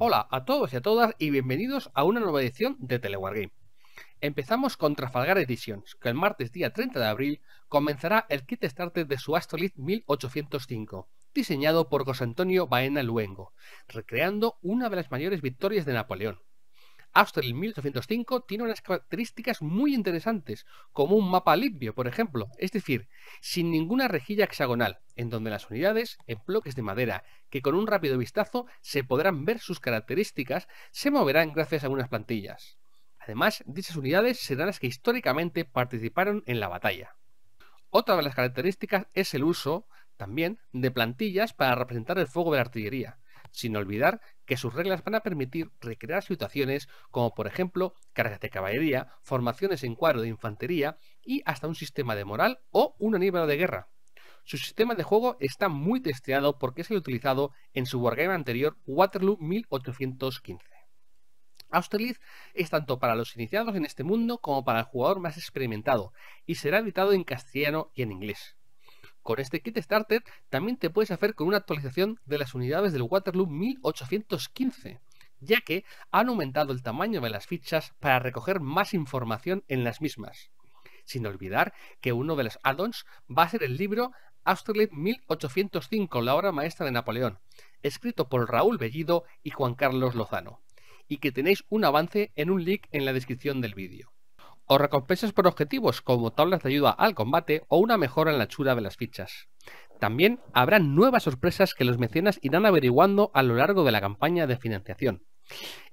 Hola a todos y a todas y bienvenidos a una nueva edición de Telewargame. Empezamos con Trafalgar Editions, que el martes día 30 de abril comenzará el kit starter de su Astrolith 1805, diseñado por José Antonio Baena Luengo, recreando una de las mayores victorias de Napoleón hasta en 1805 tiene unas características muy interesantes, como un mapa limpio, por ejemplo, es decir, sin ninguna rejilla hexagonal, en donde las unidades, en bloques de madera, que con un rápido vistazo se podrán ver sus características, se moverán gracias a unas plantillas. Además, dichas unidades serán las que históricamente participaron en la batalla. Otra de las características es el uso, también, de plantillas para representar el fuego de la artillería sin olvidar que sus reglas van a permitir recrear situaciones como por ejemplo cargas de caballería, formaciones en cuadro de infantería y hasta un sistema de moral o un aníbal de guerra. Su sistema de juego está muy testeado porque es el utilizado en su wargame anterior Waterloo 1815. Austerlitz es tanto para los iniciados en este mundo como para el jugador más experimentado y será editado en castellano y en inglés. Con este kit starter también te puedes hacer con una actualización de las unidades del Waterloo 1815, ya que han aumentado el tamaño de las fichas para recoger más información en las mismas. Sin olvidar que uno de los add-ons va a ser el libro Austerlitz 1805, la obra maestra de Napoleón, escrito por Raúl Bellido y Juan Carlos Lozano, y que tenéis un avance en un link en la descripción del vídeo o recompensas por objetivos como tablas de ayuda al combate o una mejora en la anchura de las fichas. También habrá nuevas sorpresas que los mecenas irán averiguando a lo largo de la campaña de financiación.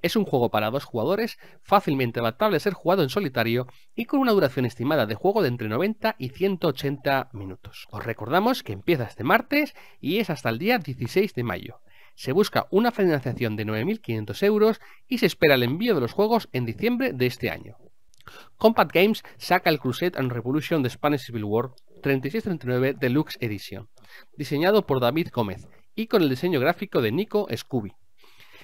Es un juego para dos jugadores, fácilmente adaptable a ser jugado en solitario y con una duración estimada de juego de entre 90 y 180 minutos. Os recordamos que empieza este martes y es hasta el día 16 de mayo. Se busca una financiación de 9.500 euros y se espera el envío de los juegos en diciembre de este año. Compact Games saca el Crusade and Revolution de Spanish Civil War 3639 Deluxe Edition, diseñado por David Gómez y con el diseño gráfico de Nico Scooby.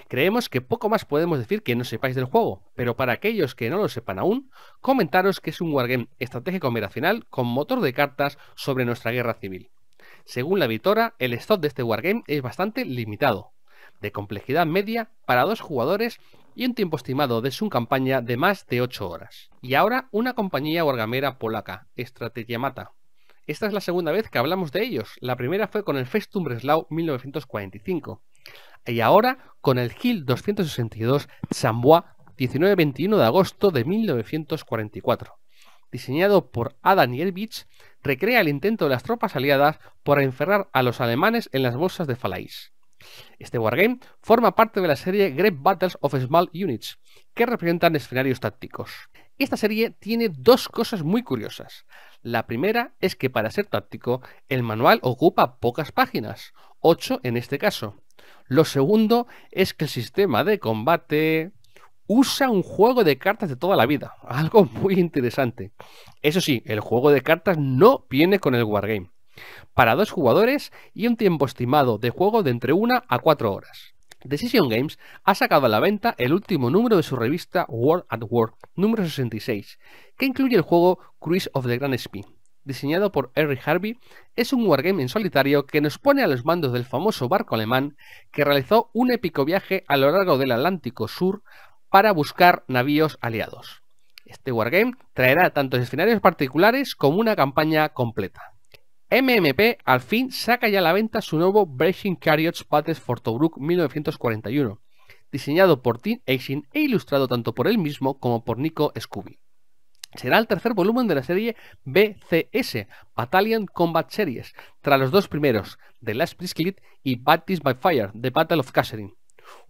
Creemos que poco más podemos decir que no sepáis del juego, pero para aquellos que no lo sepan aún, comentaros que es un wargame estratégico operacional con motor de cartas sobre nuestra guerra civil. Según la editora, el stock de este wargame es bastante limitado, de complejidad media para dos jugadores y un tiempo estimado de su campaña de más de 8 horas. Y ahora una compañía orgamera polaca, Mata. Esta es la segunda vez que hablamos de ellos, la primera fue con el Festum Breslau 1945 y ahora con el Gil 262 Chambois 19-21 de agosto de 1944. Diseñado por Adam Yelvich, recrea el intento de las tropas aliadas por encerrar a los alemanes en las bolsas de Falais. Este wargame forma parte de la serie Great Battles of Small Units, que representan escenarios tácticos. Esta serie tiene dos cosas muy curiosas. La primera es que para ser táctico, el manual ocupa pocas páginas, 8 en este caso. Lo segundo es que el sistema de combate usa un juego de cartas de toda la vida, algo muy interesante. Eso sí, el juego de cartas no viene con el wargame para dos jugadores y un tiempo estimado de juego de entre 1 a 4 horas. Decision Games ha sacado a la venta el último número de su revista World at War, número 66, que incluye el juego Cruise of the Grand Spin. Diseñado por Harry Harvey, es un wargame en solitario que nos pone a los mandos del famoso barco alemán que realizó un épico viaje a lo largo del Atlántico Sur para buscar navíos aliados. Este wargame traerá tantos escenarios particulares como una campaña completa. MMP al fin saca ya a la venta su nuevo Breaking Carriots Partes for Tobruk 1941, diseñado por Tim Aisin e ilustrado tanto por él mismo como por Nico Scooby. Será el tercer volumen de la serie BCS, Battalion Combat Series, tras los dos primeros, The Last Priestly y Baptist by Fire, The Battle of Kasserine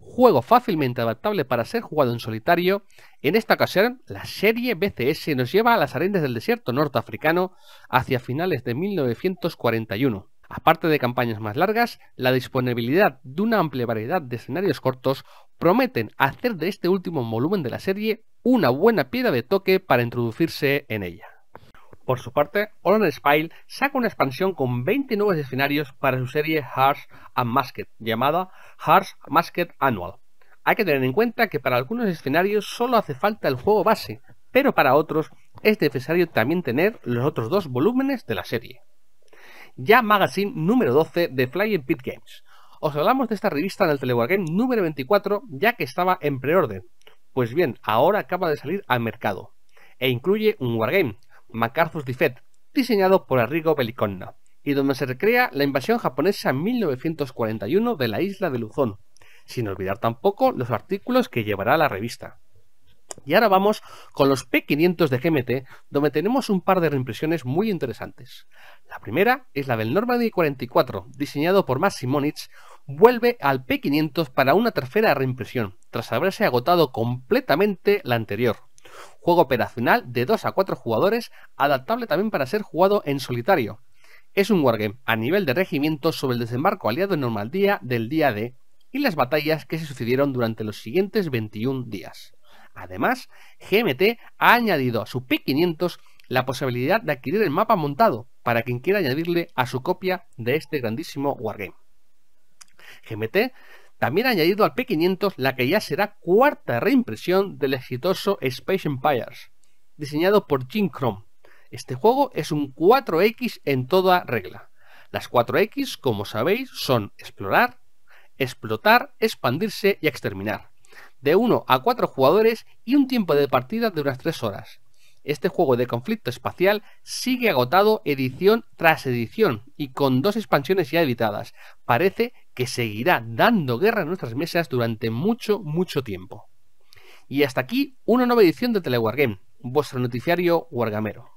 juego fácilmente adaptable para ser jugado en solitario. En esta ocasión, la serie BCS nos lleva a las arenas del desierto norteafricano hacia finales de 1941. Aparte de campañas más largas, la disponibilidad de una amplia variedad de escenarios cortos prometen hacer de este último volumen de la serie una buena piedra de toque para introducirse en ella. Por su parte, Holland Spile saca una expansión con 20 nuevos escenarios para su serie Harsh and Masked, llamada Harsh Masked Annual. Hay que tener en cuenta que para algunos escenarios solo hace falta el juego base, pero para otros es necesario también tener los otros dos volúmenes de la serie. Ya Magazine número 12 de Flying Pit Games. Os hablamos de esta revista en el Telewargame número 24 ya que estaba en preorden. Pues bien, ahora acaba de salir al mercado e incluye un wargame, MacArthur's Defeat, diseñado por Arrigo Belliconna, y donde se recrea la invasión japonesa en 1941 de la isla de Luzón, sin olvidar tampoco los artículos que llevará la revista. Y ahora vamos con los P500 de GMT, donde tenemos un par de reimpresiones muy interesantes. La primera es la del Normandy 44, diseñado por Max vuelve al P500 para una tercera reimpresión, tras haberse agotado completamente la anterior juego operacional de 2 a 4 jugadores, adaptable también para ser jugado en solitario. Es un wargame a nivel de regimiento sobre el desembarco aliado en Normandía del día D y las batallas que se sucedieron durante los siguientes 21 días. Además, GMT ha añadido a su P500 la posibilidad de adquirir el mapa montado para quien quiera añadirle a su copia de este grandísimo wargame. GMT también añadido al P500 la que ya será cuarta reimpresión del exitoso Space Empires, diseñado por Jim chrome Este juego es un 4X en toda regla. Las 4X, como sabéis, son explorar, explotar, expandirse y exterminar. De 1 a 4 jugadores y un tiempo de partida de unas 3 horas. Este juego de conflicto espacial sigue agotado edición tras edición y con dos expansiones ya editadas. Parece que seguirá dando guerra a nuestras mesas durante mucho, mucho tiempo. Y hasta aquí una nueva edición de Telewargame, vuestro noticiario wargamero.